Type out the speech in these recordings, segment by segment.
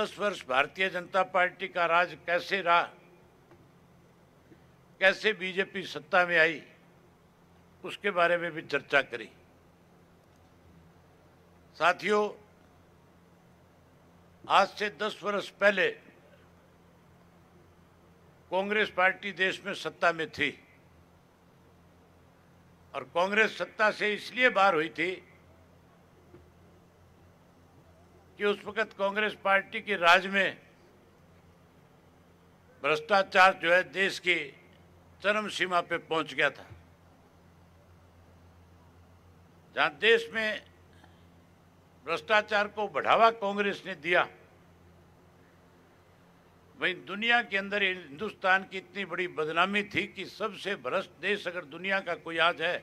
दस वर्ष भारतीय जनता पार्टी का राज कैसे रहा कैसे बीजेपी सत्ता में आई उसके बारे में भी चर्चा करी साथियों आज से दस वर्ष पहले कांग्रेस पार्टी देश में सत्ता में थी और कांग्रेस सत्ता से इसलिए बाहर हुई थी कि उस वक़्त कांग्रेस पार्टी के राज में भ्रष्टाचार जो है देश की चरम सीमा पे पहुंच गया था जहां देश में भ्रष्टाचार को बढ़ावा कांग्रेस ने दिया वहीं दुनिया के अंदर हिंदुस्तान की इतनी बड़ी बदनामी थी कि सबसे भ्रष्ट देश अगर दुनिया का कोई आज है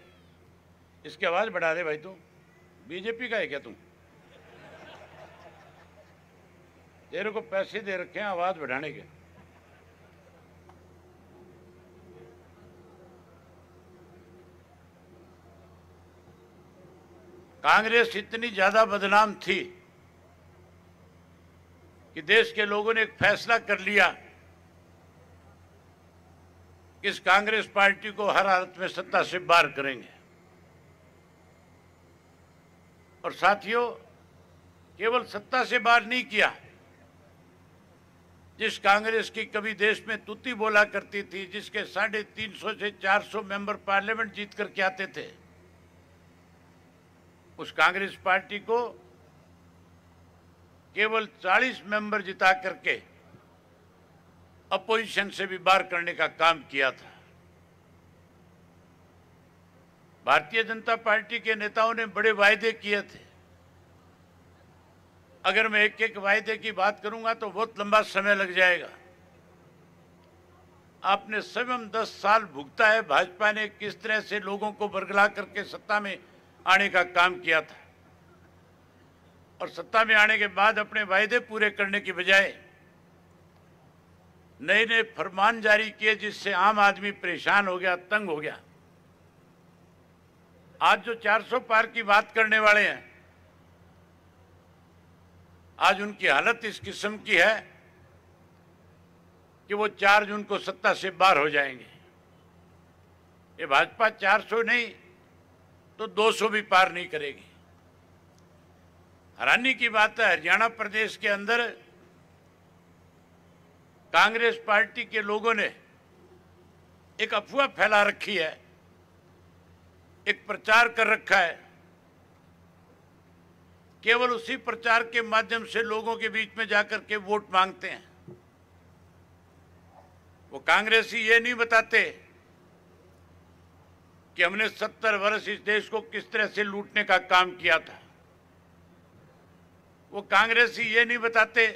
इसकी आवाज़ बढ़ा दे भाई तू बीजेपी का है क्या तुम तेरे को पैसे दे रखे हैं आवाज बढ़ाने के कांग्रेस इतनी ज्यादा बदनाम थी कि देश के लोगों ने एक फैसला कर लिया कि इस कांग्रेस पार्टी को हर हालत में सत्ता से बाहर करेंगे और साथियों केवल सत्ता से बाहर नहीं किया जिस कांग्रेस की कभी देश में तुती बोला करती थी जिसके साढ़े तीन सौ से चार सौ मेंबर पार्लियामेंट जीत करके आते थे उस कांग्रेस पार्टी को केवल 40 मेंबर जिता करके अपोजिशन से भी बाहर करने का काम किया था भारतीय जनता पार्टी के नेताओं ने बड़े वायदे किए थे अगर मैं एक एक वायदे की बात करूंगा तो बहुत लंबा समय लग जाएगा आपने स्वयं दस साल भुगता है भाजपा ने किस तरह से लोगों को बरगला करके सत्ता में आने का काम किया था और सत्ता में आने के बाद अपने वायदे पूरे करने की बजाय नए नए फरमान जारी किए जिससे आम आदमी परेशान हो गया तंग हो गया आज जो 400 पार की बात करने वाले हैं आज उनकी हालत इस किस्म की है कि वो चार जून को सत्ता से बाहर हो जाएंगे ये भाजपा 400 नहीं तो 200 भी पार नहीं करेगी हैरानी की बात है हरियाणा प्रदेश के अंदर कांग्रेस पार्टी के लोगों ने एक अफवाह फैला रखी है एक प्रचार कर रखा है केवल उसी प्रचार के माध्यम से लोगों के बीच में जाकर के वोट मांगते हैं वो कांग्रेस ही ये नहीं बताते कि हमने सत्तर वर्ष इस देश को किस तरह से लूटने का काम किया था वो कांग्रेस ही ये नहीं बताते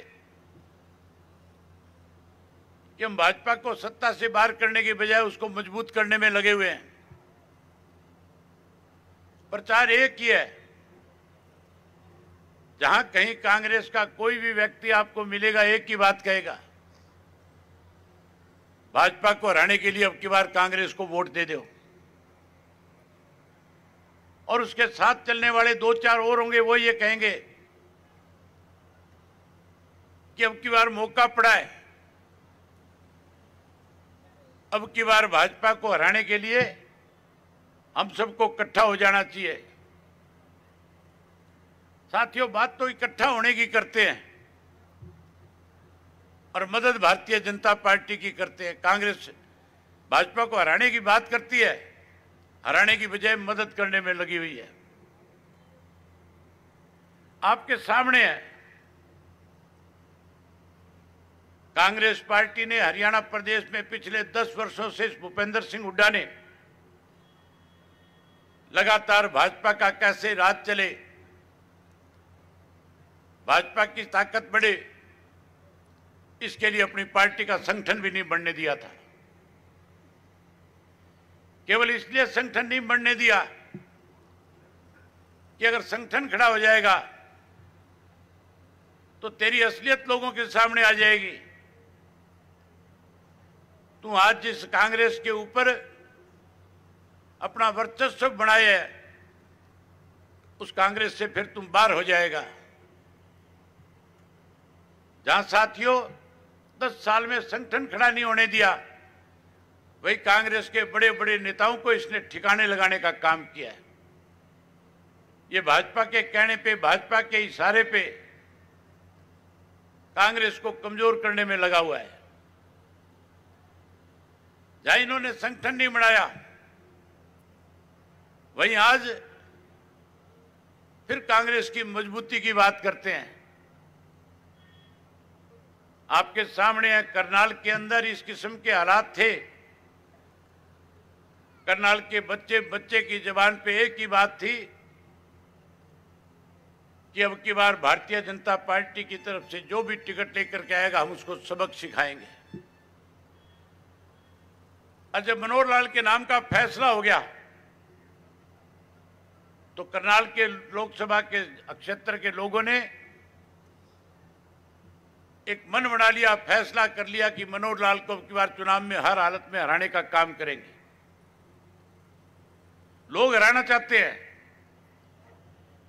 कि हम भाजपा को सत्ता से बाहर करने के बजाय उसको मजबूत करने में लगे हुए हैं प्रचार एक ही है जहां कहीं कांग्रेस का कोई भी व्यक्ति आपको मिलेगा एक ही बात कहेगा भाजपा को हराने के लिए अब की बार कांग्रेस को वोट दे दो और उसके साथ चलने वाले दो चार और होंगे वो ये कहेंगे कि अब की बार मौका पड़ा है अब की बार भाजपा को हराने के लिए हम सबको इकट्ठा हो जाना चाहिए साथियों बात तो इकट्ठा होने की करते हैं और मदद भारतीय जनता पार्टी की करते हैं कांग्रेस भाजपा को हराने की बात करती है हराने की बजाय मदद करने में लगी हुई है आपके सामने है कांग्रेस पार्टी ने हरियाणा प्रदेश में पिछले दस वर्षों से भूपेंद्र सिंह हुड्डा ने लगातार भाजपा का कैसे राज चले भाजपा की ताकत बढ़े इसके लिए अपनी पार्टी का संगठन भी नहीं बढ़ने दिया था केवल इसलिए संगठन नहीं बढ़ने दिया कि अगर संगठन खड़ा हो जाएगा तो तेरी असलियत लोगों के सामने आ जाएगी तू आज जिस कांग्रेस के ऊपर अपना वर्चस्व बनाए उस कांग्रेस से फिर तुम बाहर हो जाएगा जहां साथियों दस साल में संगठन खड़ा नहीं होने दिया वही कांग्रेस के बड़े बड़े नेताओं को इसने ठिकाने लगाने का काम किया है ये भाजपा के कहने पे भाजपा के इशारे पे कांग्रेस को कमजोर करने में लगा हुआ है जहां इन्होंने संगठन नहीं बनाया वहीं आज फिर कांग्रेस की मजबूती की बात करते हैं आपके सामने करनाल के अंदर इस किस्म के हालात थे करनाल के बच्चे बच्चे की जबान पे एक ही बात थी कि अब की बार भारतीय जनता पार्टी की तरफ से जो भी टिकट लेकर के आएगा हम उसको सबक सिखाएंगे और जब मनोहर लाल के नाम का फैसला हो गया तो करनाल के लोकसभा के क्षेत्र के लोगों ने एक मन बना लिया फैसला कर लिया कि मनोहर लाल को की बार चुनाव में हर हालत में हराने का काम करेंगे लोग हराना चाहते हैं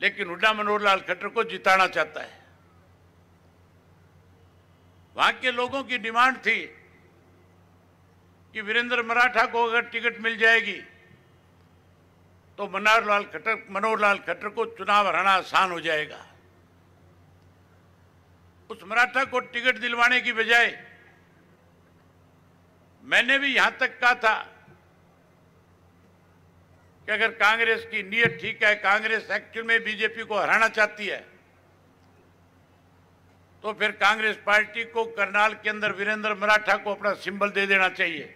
लेकिन हुडा मनोहर लाल खट्टर को जिताना चाहता है वहां के लोगों की डिमांड थी कि वीरेंद्र मराठा को अगर टिकट मिल जाएगी तो मनोहर लाल खट्टर मनोहर लाल खट्टर को चुनाव हराना आसान हो जाएगा उस मराठा को टिकट दिलवाने की बजाय मैंने भी यहां तक कहा था कि अगर कांग्रेस की नीयत ठीक है कांग्रेस एक्चुअल में बीजेपी को हराना चाहती है तो फिर कांग्रेस पार्टी को करनाल के अंदर वीरेंद्र मराठा को अपना सिंबल दे देना चाहिए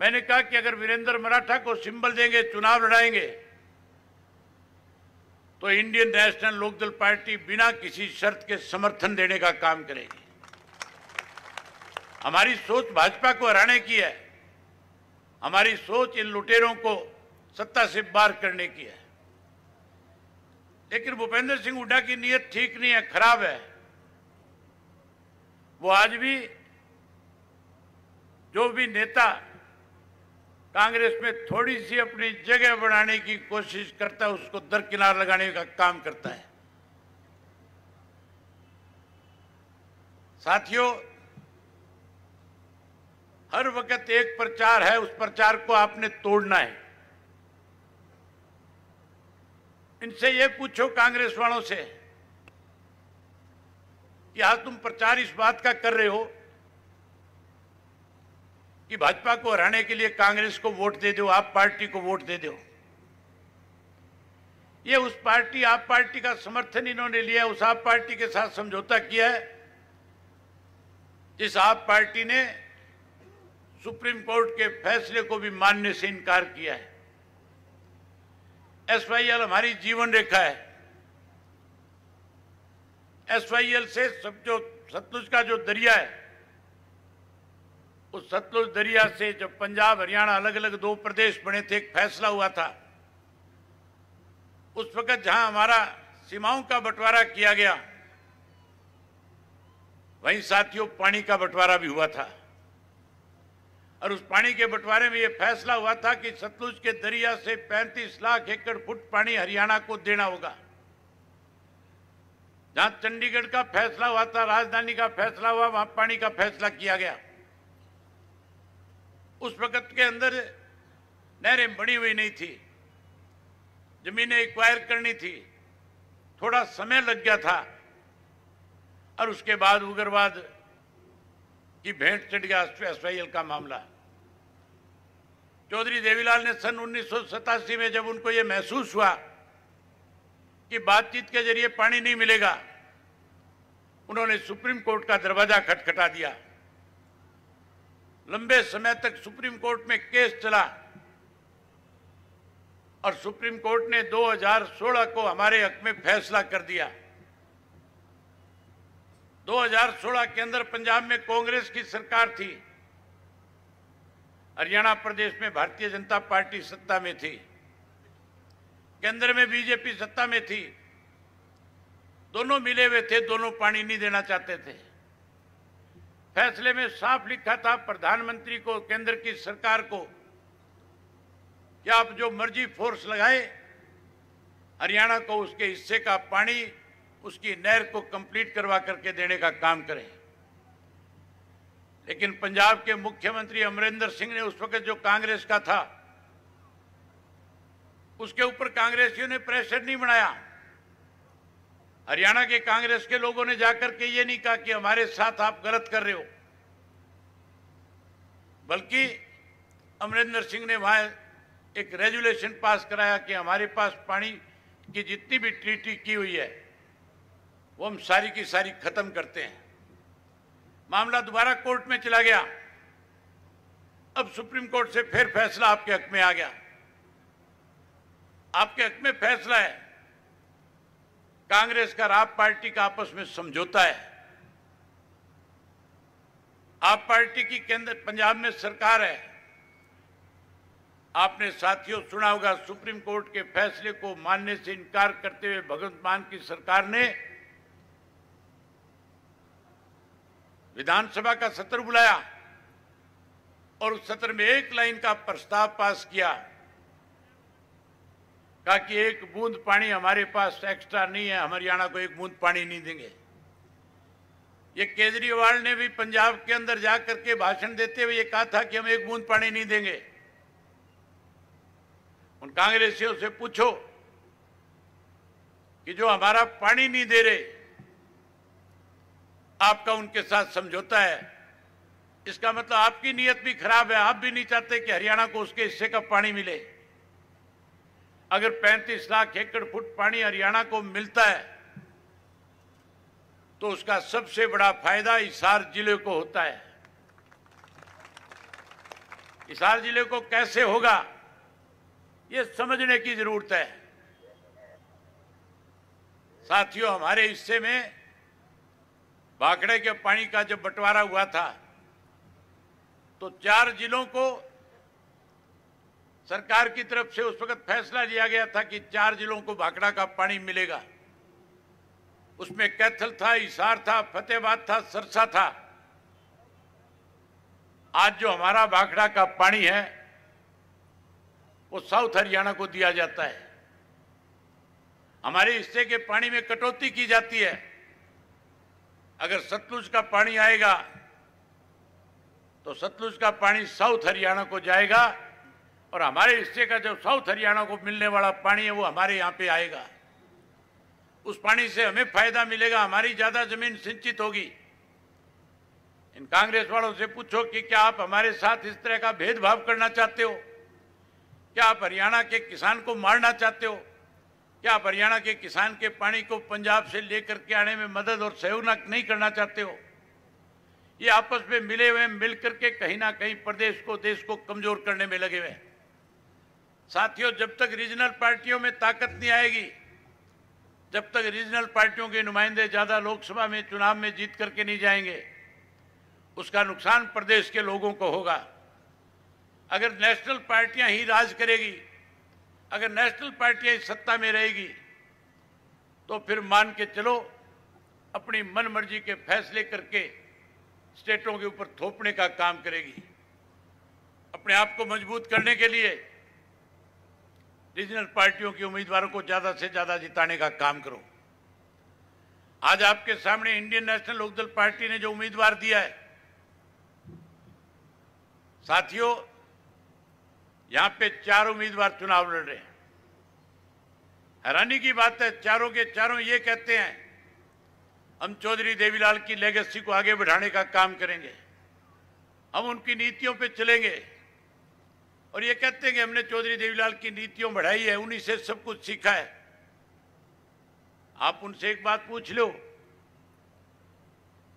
मैंने कहा कि अगर वीरेंद्र मराठा को सिंबल देंगे चुनाव लड़ाएंगे तो इंडियन नेशनल लोकदल पार्टी बिना किसी शर्त के समर्थन देने का काम करेगी हमारी सोच भाजपा को हराने की है हमारी सोच इन लुटेरों को सत्ता से बाहर करने की है लेकिन भूपेंद्र सिंह हुड्डा की नीयत ठीक नहीं है खराब है वो आज भी जो भी नेता कांग्रेस में थोड़ी सी अपनी जगह बनाने की कोशिश करता है उसको दरकिनार लगाने का काम करता है साथियों हर वक्त एक प्रचार है उस प्रचार को आपने तोड़ना है इनसे यह पूछो कांग्रेस वालों से कि आज तुम प्रचार इस बात का कर रहे हो कि भाजपा को हराने के लिए कांग्रेस को वोट दे दो आप पार्टी को वोट दे दो ये उस पार्टी आप पार्टी का समर्थन इन्होंने लिया उस आप पार्टी के साथ समझौता किया है जिस आप पार्टी ने सुप्रीम कोर्ट के फैसले को भी मानने से इनकार किया है एस हमारी जीवन रेखा है एस से सब जो सतलुज का जो दरिया है उस सतलुज दरिया से जब पंजाब हरियाणा अलग अलग दो प्रदेश बने थे एक फैसला हुआ था उस वक्त जहां हमारा सीमाओं का बंटवारा किया गया वहीं साथियों पानी का बंटवारा भी हुआ था और उस पानी के बंटवारे में यह फैसला हुआ था कि सतलुज के दरिया से 35 लाख एकड़ फुट पानी हरियाणा को देना होगा जहां चंडीगढ़ का फैसला हुआ था राजधानी का फैसला हुआ वहां पानी का फैसला किया गया उस वक्त के अंदर नहरें बनी हुई नहीं थी जमीनें एक्वायर करनी थी थोड़ा समय लग गया था और उसके बाद उग्रवाद की भेंट चढ़ गया एस का मामला चौधरी देवीलाल ने सन उन्नीस में जब उनको यह महसूस हुआ कि बातचीत के जरिए पानी नहीं मिलेगा उन्होंने सुप्रीम कोर्ट का दरवाजा खटखटा दिया लंबे समय तक सुप्रीम कोर्ट में केस चला और सुप्रीम कोर्ट ने 2016 को हमारे हक में फैसला कर दिया 2016 के अंदर पंजाब में कांग्रेस की सरकार थी हरियाणा प्रदेश में भारतीय जनता पार्टी सत्ता में थी केंद्र में बीजेपी सत्ता में थी दोनों मिले हुए थे दोनों पानी नहीं देना चाहते थे फैसले में साफ लिखा था प्रधानमंत्री को केंद्र की सरकार को कि आप जो मर्जी फोर्स लगाए हरियाणा को उसके हिस्से का पानी उसकी नहर को कंप्लीट करवा करके देने का काम करें लेकिन पंजाब के मुख्यमंत्री अमरिंदर सिंह ने उस वक्त जो कांग्रेस का था उसके ऊपर कांग्रेसियों ने प्रेशर नहीं बनाया हरियाणा के कांग्रेस के लोगों ने जाकर के ये नहीं कहा कि हमारे साथ आप गलत कर रहे हो बल्कि अमरिंदर सिंह ने वहां एक रेजुलेशन पास कराया कि हमारे पास पानी की जितनी भी ट्रीटी की हुई है वो हम सारी की सारी खत्म करते हैं मामला दोबारा कोर्ट में चला गया अब सुप्रीम कोर्ट से फिर फैसला आपके हक में आ गया आपके हक में फैसला है कांग्रेस का आप पार्टी का आपस में समझौता है आप पार्टी की केंद्र पंजाब में सरकार है आपने साथियों सुना होगा सुप्रीम कोर्ट के फैसले को मानने से इनकार करते हुए भगवंत मान की सरकार ने विधानसभा का सत्र बुलाया और उस सत्र में एक लाइन का प्रस्ताव पास किया कि एक बूंद पानी हमारे पास एक्स्ट्रा नहीं है हम हरियाणा को एक बूंद पानी नहीं देंगे ये केजरीवाल ने भी पंजाब के अंदर जा करके भाषण देते हुए ये कहा था कि हम एक बूंद पानी नहीं देंगे उन कांग्रेसियों से पूछो कि जो हमारा पानी नहीं दे रहे आपका उनके साथ समझौता है इसका मतलब आपकी नीयत भी खराब है आप भी नहीं चाहते कि हरियाणा को उसके हिस्से का पानी मिले अगर 35 लाख एकड़ फुट पानी हरियाणा को मिलता है तो उसका सबसे बड़ा फायदा इसार जिले को होता है इसार जिले को कैसे होगा यह समझने की जरूरत है साथियों हमारे हिस्से में भाखड़े के पानी का जब बंटवारा हुआ था तो चार जिलों को सरकार की तरफ से उस वक्त फैसला लिया गया था कि चार जिलों को भाखड़ा का पानी मिलेगा उसमें कैथल था इसार था फतेहबाद था सरसा था आज जो हमारा भाखड़ा का पानी है वो साउथ हरियाणा को दिया जाता है हमारे हिस्से के पानी में कटौती की जाती है अगर सतलुज का पानी आएगा तो सतलुज का पानी साउथ हरियाणा को जाएगा और हमारे हिस्से का जो साउथ हरियाणा को मिलने वाला पानी है वो हमारे यहाँ पे आएगा उस पानी से हमें फायदा मिलेगा हमारी ज़्यादा ज़मीन सिंचित होगी इन कांग्रेस वालों से पूछो कि क्या आप हमारे साथ इस तरह का भेदभाव करना चाहते हो क्या आप हरियाणा के किसान को मारना चाहते हो क्या आप हरियाणा के किसान के पानी को पंजाब से लेकर के आने में मदद और सहयोग नहीं करना चाहते हो ये आपस में मिले हुए मिलकर के कहीं ना कहीं प्रदेश को देश को कमजोर करने में लगे हुए हैं साथियों जब तक रीजनल पार्टियों में ताकत नहीं आएगी जब तक रीजनल पार्टियों के नुमाइंदे ज़्यादा लोकसभा में चुनाव में जीत करके नहीं जाएंगे उसका नुकसान प्रदेश के लोगों को होगा अगर नेशनल पार्टियां ही राज करेगी अगर नेशनल पार्टियां ही सत्ता में रहेगी तो फिर मान के चलो अपनी मन मर्जी के फैसले करके स्टेटों के ऊपर थोपने का काम करेगी अपने आप को मजबूत करने के लिए रीजनल पार्टियों के उम्मीदवारों को ज़्यादा से ज़्यादा जिताने का काम करो आज आपके सामने इंडियन नेशनल लोकदल पार्टी ने जो उम्मीदवार दिया है साथियों यहां पे चार उम्मीदवार चुनाव लड़ रहे हैं हैरानी की बात है चारों के चारों ये कहते हैं हम चौधरी देवीलाल की लेगेसी को आगे बढ़ाने का काम करेंगे हम उनकी नीतियों पे चलेंगे और ये कहते हैं कि हमने चौधरी देवीलाल की नीतियों बढ़ाई है उन्हीं से सब कुछ सीखा है आप उनसे एक बात पूछ लो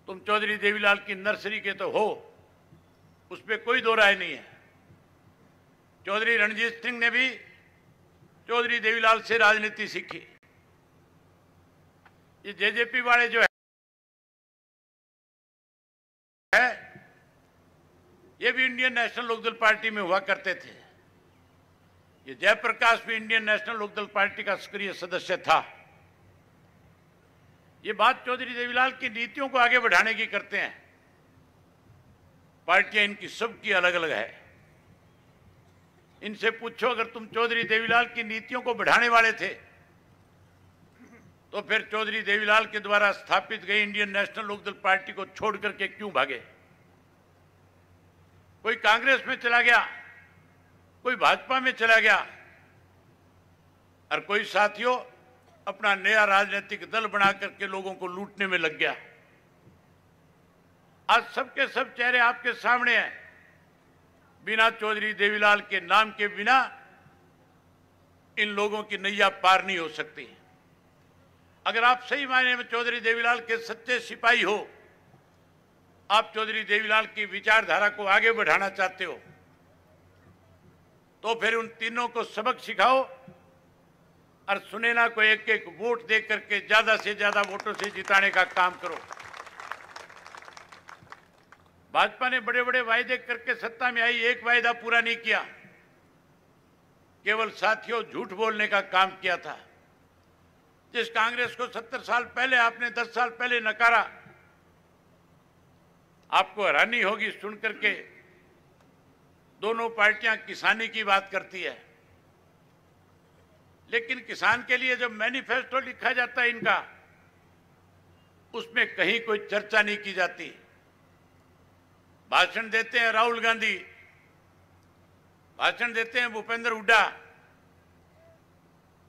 तुम चौधरी देवीलाल की नर्सरी के तो हो उस पर कोई दो राय नहीं है चौधरी रणजीत सिंह ने भी चौधरी देवीलाल से राजनीति सीखी ये जेजेपी वाले जो है ये भी इंडियन नेशनल लोकदल पार्टी में हुआ करते थे ये जयप्रकाश भी इंडियन नेशनल लोकदल पार्टी का सक्रिय सदस्य था ये बात चौधरी देवीलाल की नीतियों को आगे बढ़ाने की करते हैं पार्टियां इनकी सबकी अलग अलग है इनसे पूछो अगर तुम चौधरी देवीलाल की नीतियों को बढ़ाने वाले थे तो फिर चौधरी देवीलाल के द्वारा स्थापित गई इंडियन नेशनल लोकदल पार्टी को छोड़ करके क्यों भागे कोई कांग्रेस में चला गया कोई भाजपा में चला गया और कोई साथियों अपना नया राजनीतिक दल बना करके लोगों को लूटने में लग गया आज सबके सब चेहरे आपके सामने हैं बिना चौधरी देवीलाल के नाम के बिना इन लोगों की नैया पार नहीं हो सकती अगर आप सही मायने में चौधरी देवीलाल के सच्चे सिपाही हो आप चौधरी देवीलाल की विचारधारा को आगे बढ़ाना चाहते हो तो फिर उन तीनों को सबक सिखाओ और सुनेना को एक एक वोट दे करके ज्यादा से ज्यादा वोटों से जिताने का काम करो भाजपा ने बड़े बड़े वायदे करके सत्ता में आई एक वायदा पूरा नहीं किया केवल साथियों झूठ बोलने का काम किया था जिस कांग्रेस को सत्तर साल पहले आपने दस साल पहले नकारा आपको हैरानी होगी सुन करके दोनों पार्टियां किसानी की बात करती है लेकिन किसान के लिए जब मैनिफेस्टो लिखा जाता है इनका उसमें कहीं कोई चर्चा नहीं की जाती भाषण देते हैं राहुल गांधी भाषण देते हैं भूपेंद्र हुड्डा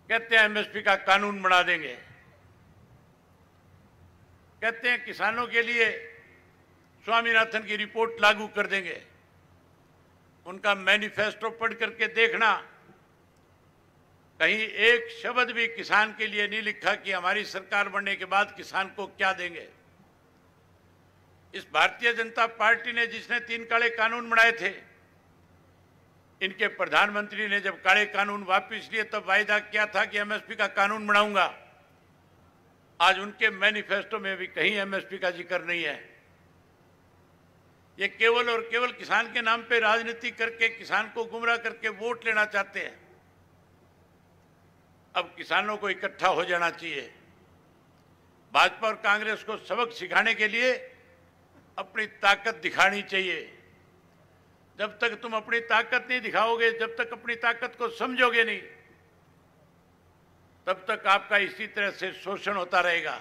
कहते हैं एमएसपी का कानून बना देंगे कहते हैं किसानों के लिए स्वामीनाथन की रिपोर्ट लागू कर देंगे उनका मैनिफेस्टो पढ़ करके देखना कहीं एक शब्द भी किसान के लिए नहीं लिखा कि हमारी सरकार बनने के बाद किसान को क्या देंगे इस भारतीय जनता पार्टी ने जिसने तीन काले कानून बनाए थे इनके प्रधानमंत्री ने जब काले कानून वापस लिए तब वायदा किया था कि एमएसपी का कानून बनाऊंगा आज उनके मैनिफेस्टो में भी कहीं एमएसपी का जिक्र नहीं है ये केवल और केवल किसान के नाम पे राजनीति करके किसान को गुमराह करके वोट लेना चाहते हैं अब किसानों को इकट्ठा हो जाना चाहिए भाजपा और कांग्रेस को सबक सिखाने के लिए अपनी ताकत दिखानी चाहिए जब तक तुम अपनी ताकत नहीं दिखाओगे जब तक अपनी ताकत को समझोगे नहीं तब तक आपका इसी तरह से शोषण होता रहेगा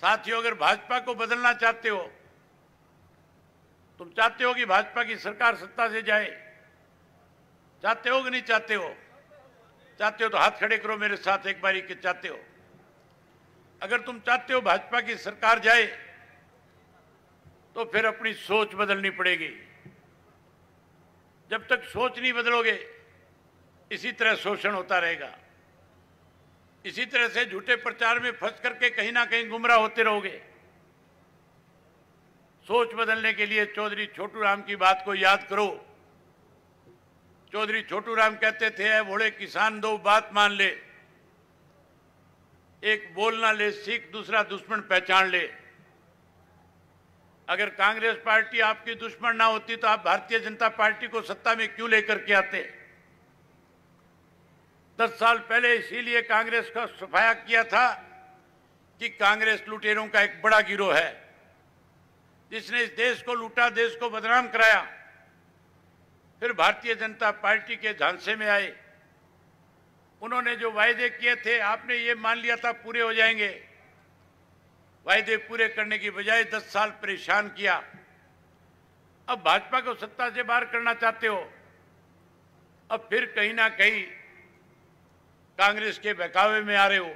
साथियों अगर भाजपा को बदलना चाहते हो तुम चाहते हो कि भाजपा की सरकार सत्ता से जाए चाहते हो कि नहीं चाहते हो चाहते हो तो हाथ खड़े करो मेरे साथ एक बारी के चाहते हो अगर तुम चाहते हो भाजपा की सरकार जाए तो फिर अपनी सोच बदलनी पड़ेगी जब तक सोच नहीं बदलोगे इसी तरह शोषण होता रहेगा इसी तरह से झूठे प्रचार में फंस करके कहीं ना कहीं गुमराह होते रहोगे सोच बदलने के लिए चौधरी छोटू राम की बात को याद करो चौधरी छोटू राम कहते थे भोड़े किसान दो बात मान ले एक बोलना ले सीख दूसरा दुश्मन पहचान ले अगर कांग्रेस पार्टी आपकी दुश्मन ना होती तो आप भारतीय जनता पार्टी को सत्ता में क्यों लेकर के आते दस साल पहले इसीलिए कांग्रेस का सफाया किया था कि कांग्रेस लुटेरों का एक बड़ा गिरोह है जिसने इस देश को लूटा देश को बदनाम कराया फिर भारतीय जनता पार्टी के झांसे में आए उन्होंने जो वायदे किए थे आपने ये मान लिया था पूरे हो जाएंगे वायदे पूरे करने की बजाय दस साल परेशान किया अब भाजपा को सत्ता से बाहर करना चाहते हो अब फिर कहीं ना कहीं कांग्रेस के बहकावे में आ रहे हो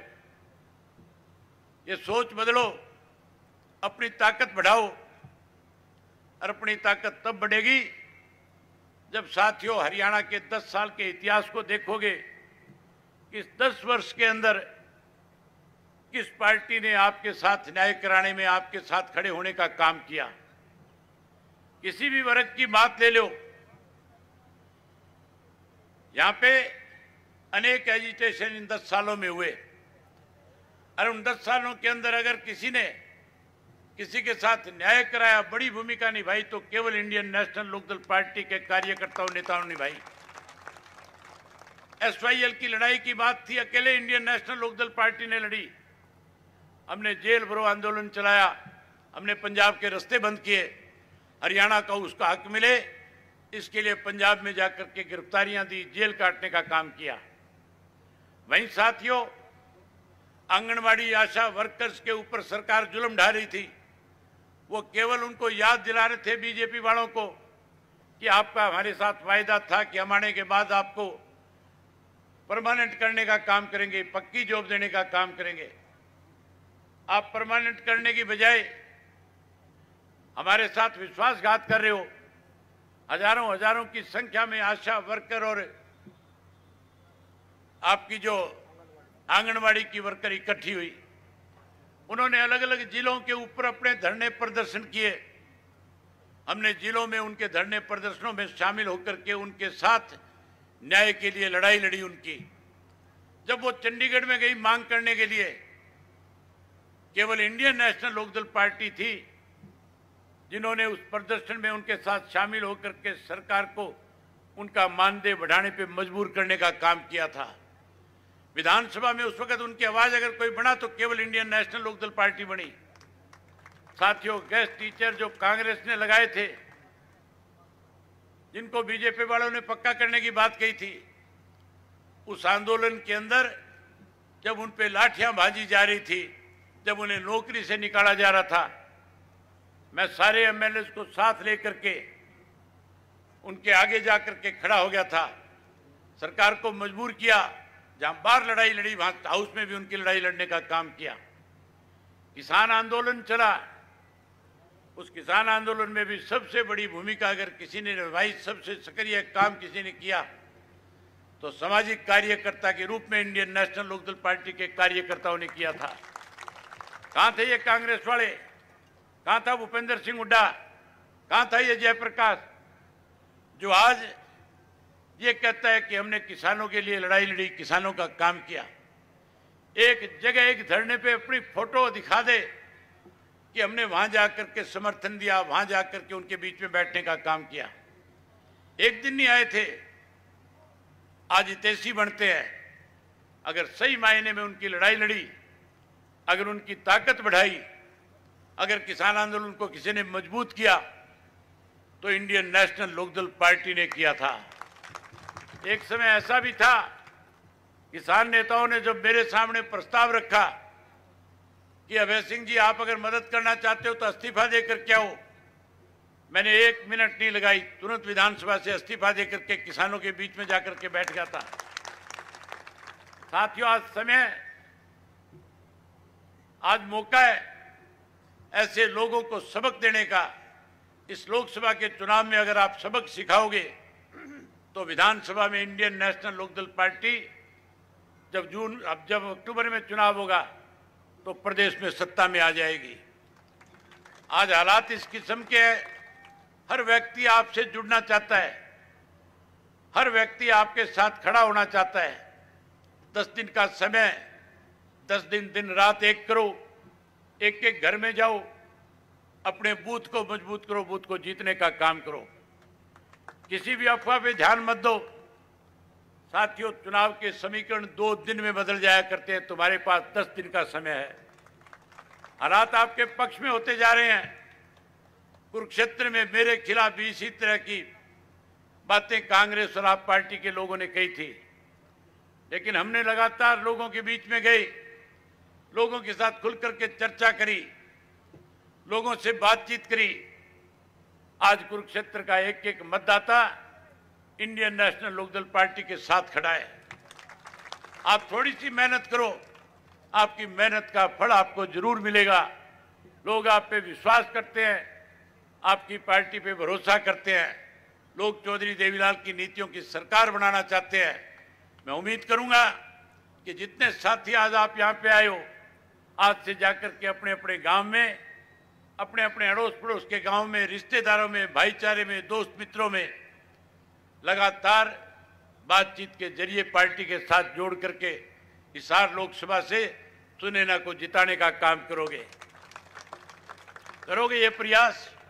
ये सोच बदलो अपनी ताकत बढ़ाओ और अपनी ताकत तब बढ़ेगी जब साथियों हरियाणा के 10 साल के इतिहास को देखोगे इस 10 वर्ष के अंदर किस पार्टी ने आपके साथ न्याय कराने में आपके साथ खड़े होने का काम किया किसी भी वर्ग की बात ले लो यहां पे अनेक एजिटेशन इन दस सालों में हुए और उन दस सालों के अंदर अगर किसी ने किसी के साथ न्याय कराया बड़ी भूमिका निभाई तो केवल इंडियन नेशनल लोकदल पार्टी के कार्यकर्ताओं नेताओं ने वाई एसवाईएल की लड़ाई की बात थी अकेले इंडियन नेशनल लोकदल पार्टी ने लड़ी हमने जेल भरो आंदोलन चलाया हमने पंजाब के रस्ते बंद किए हरियाणा का उसका हक मिले इसके लिए पंजाब में जाकर के गिरफ्तारियां दी जेल काटने का काम किया वहीं साथियों आंगनबाड़ी आशा वर्कर्स के ऊपर सरकार जुल्म ढा रही थी वो केवल उनको याद दिला रहे थे बीजेपी वालों को कि आपका हमारे साथ वायदा था कि हमारे के बाद आपको परमानेंट करने का काम करेंगे पक्की जॉब देने का काम करेंगे आप परमानेंट करने की बजाय हमारे साथ विश्वासघात कर रहे हो हजारों हजारों की संख्या में आशा वर्कर और आपकी जो आंगनवाड़ी की वर्कर इकट्ठी हुई उन्होंने अलग अलग जिलों के ऊपर अपने धरने प्रदर्शन किए हमने जिलों में उनके धरने प्रदर्शनों में शामिल होकर के उनके साथ न्याय के लिए लड़ाई लड़ी उनकी जब वो चंडीगढ़ में गई मांग करने के लिए केवल इंडियन नेशनल लोकदल पार्टी थी जिन्होंने उस प्रदर्शन में उनके साथ शामिल होकर के सरकार को उनका मानदेय बढ़ाने पर मजबूर करने का काम किया था विधानसभा में उस वक्त उनकी आवाज अगर कोई बना तो केवल इंडियन नेशनल लोकदल पार्टी बनी साथियों गेस्ट टीचर जो कांग्रेस ने लगाए थे जिनको बीजेपी वालों ने पक्का करने की बात कही थी उस आंदोलन के अंदर जब उन पे लाठियां भाजी जा रही थी जब उन्हें नौकरी से निकाला जा रहा था मैं सारे एमएलए को साथ लेकर के उनके आगे जाकर के खड़ा हो गया था सरकार को मजबूर किया जहां बार लड़ाई लड़ी वहां हाउस में भी उनकी लड़ाई लड़ने का काम किया किसान आंदोलन चला उस किसान आंदोलन में भी सबसे बड़ी भूमिका अगर किसी ने निभाई सबसे सक्रिय काम किसी ने किया तो सामाजिक कार्यकर्ता के रूप में इंडियन नेशनल लोकदल पार्टी के कार्यकर्ताओं ने किया था कहां थे ये कांग्रेस वाले कहां था भूपेंद्र सिंह हुड्डा कहां था ये जयप्रकाश जो आज ये कहता है कि हमने किसानों के लिए लड़ाई लड़ी किसानों का काम किया एक जगह एक धरने पे अपनी फोटो दिखा दे कि हमने वहां जाकर के समर्थन दिया वहां जाकर के उनके बीच में बैठने का काम किया एक दिन नहीं आए थे आज हितेशी बनते हैं अगर सही मायने में उनकी लड़ाई लड़ी अगर उनकी ताकत बढ़ाई अगर किसान आंदोलन को किसी ने मजबूत किया तो इंडियन नेशनल लोकदल पार्टी ने किया था एक समय ऐसा भी था किसान नेताओं ने जब मेरे सामने प्रस्ताव रखा कि अभय सिंह जी आप अगर मदद करना चाहते हो तो इस्तीफा देकर क्या हो मैंने एक मिनट नहीं लगाई तुरंत विधानसभा से इस्तीफा देकर के किसानों के बीच में जाकर के बैठ गया था साथियों आज समय आज मौका है ऐसे लोगों को सबक देने का इस लोकसभा के चुनाव में अगर आप सबक सिखाओगे तो विधानसभा में इंडियन नेशनल लोकदल पार्टी जब जून अब जब अक्टूबर में चुनाव होगा तो प्रदेश में सत्ता में आ जाएगी आज हालात इस किस्म के हर व्यक्ति आपसे जुड़ना चाहता है हर व्यक्ति आपके साथ खड़ा होना चाहता है दस दिन का समय दस दिन दिन रात एक करो एक एक घर में जाओ अपने बूथ को मजबूत करो बूथ को जीतने का काम करो किसी भी अफवाह पे ध्यान मत दो साथियों चुनाव के समीकरण दो दिन में बदल जाया करते हैं तुम्हारे पास दस दिन का समय है हालात आपके पक्ष में होते जा रहे हैं कुरुक्षेत्र में मेरे खिलाफ भी इसी तरह की बातें कांग्रेस और आप पार्टी के लोगों ने कही थी लेकिन हमने लगातार लोगों के बीच में गई लोगों के साथ खुल करके चर्चा करी लोगों से बातचीत करी आज कुरुक्षेत्र का एक एक मतदाता इंडियन नेशनल लोकदल पार्टी के साथ खड़ा है आप थोड़ी सी मेहनत करो आपकी मेहनत का फल आपको जरूर मिलेगा लोग आप पे विश्वास करते हैं आपकी पार्टी पे भरोसा करते हैं लोग चौधरी देवीलाल की नीतियों की सरकार बनाना चाहते हैं मैं उम्मीद करूंगा कि जितने साथी आज आप यहाँ पे आए हो आज से जाकर के अपने अपने गांव में अपने अपने अड़ोस पड़ोस के गांव में रिश्तेदारों में भाईचारे में दोस्त मित्रों में लगातार बातचीत के जरिए पार्टी के साथ जोड़ करके हिसार लोकसभा से सुनेना को जिताने का काम करोगे करोगे ये प्रयास